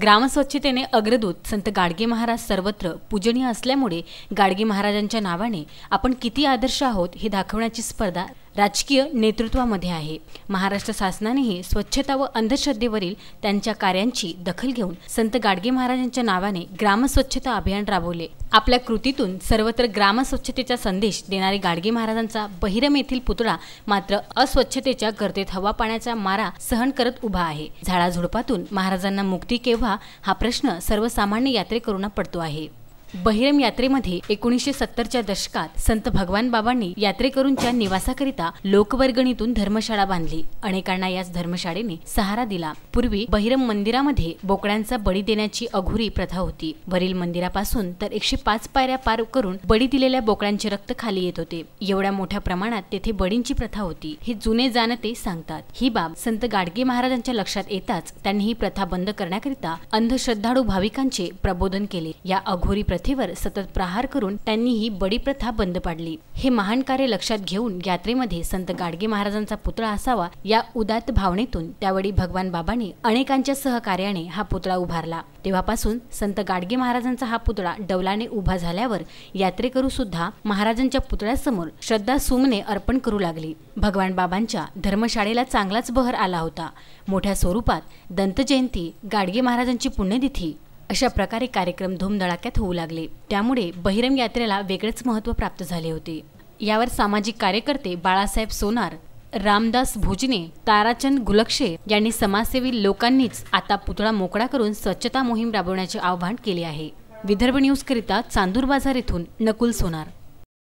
ग्रामस्वच्छतेने अग्रदूत संत गाडगे महाराज सर्वत्र पूजनीय असल्यामुळे गाडगे महाराजांच्या नावाने आपण किती आदर्श आहोत हे दाखवण्याची स्पर्धा राजकीय नेतृत्वामध्ये आहे महाराष्ट्र शासनानेही स्वच्छता व अंधश्रद्धेवरील त्यांच्या कार्यांची दखल घेऊन संत गाडगे महाराजांच्या नावाने ग्रामस्वच्छता अभियान राबवले आपल्या कृतीतून सर्वत्र ग्रामस्वच्छतेचा संदेश देणारे गाडगे महाराजांचा बहिरम येथील पुतळा मात्र अस्वच्छतेच्या गर्तेत हवा पाण्याचा मारा सहन करत उभा आहे झाडाझुडपातून महाराजांना मुक्ती केव्हा हा प्रश्न सर्वसामान्य यात्रेकरूंना पडतो आहे बहिरम यात्रेमध्ये एकोणीसशे सत्तरच्या दशकात संत भगवान बाबांनी यात्रेकरूंच्या निवासाकरिता लोकवर्गणीतून धर्मशाळा बांधली अनेकांना याच धर्मशाळेने सहारा दिला पूर्वी बहिरम मंदिरामध्ये बोकड्यांचा बळी देण्याची अघोरी प्रथा होती वरील मंदिरापासून तर एकशे पाच पायऱ्या पार करून बळी दिलेल्या बोकड्यांचे रक्त खाली येत होते एवढ्या मोठ्या प्रमाणात तेथे बळींची प्रथा होती हे जुने जाणते सांगतात ही बाब संत गाडगे महाराजांच्या लक्षात येताच त्यांनी ही प्रथा बंद करण्याकरिता अंधश्रद्धाळू भाविकांचे प्रबोधन केले या अघोरी प्रथेवर सतत प्रहार करून त्यांनी ही बडी प्रथा बंद पाडली हे महान कार्य लक्षात घेऊन यात्रेमध्ये संत गाडगे महाराजांचा पुतळा असावा या उदात भावनेतून त्यावेळी भगवान बाबाने अनेकांच्या सहकार्याने हा पुतळा उभारला तेव्हापासून संत गाडगे महाराजांचा हा पुतळा डौलाने उभा झाल्यावर यात्रेकरू सुद्धा महाराजांच्या पुतळ्यासमोर श्रद्धा सुमने अर्पण करू लागली भगवान बाबांच्या धर्मशाळेला चांगलाच बहर आला होता मोठ्या स्वरूपात दंतजयंती गाडगे महाराजांची पुण्यतिथी अशा प्रकारे कार्यक्रम धूमधडाक्यात होऊ लागले त्यामुळे बहिरम यात्रेला वेगळेच महत्त्व प्राप्त झाले होते यावर सामाजिक कार्यकर्ते बाळासाहेब सोनार रामदास भोजने ताराचंद गुलक्षे यांनी समाजसेवी लोकांनीच आता पुतळा मोकळा करून स्वच्छता मोहीम राबवण्याचे आवाहन केले आहे विदर्भ न्यूजकरिता चांदूर बाजार येथून नकुल सोनार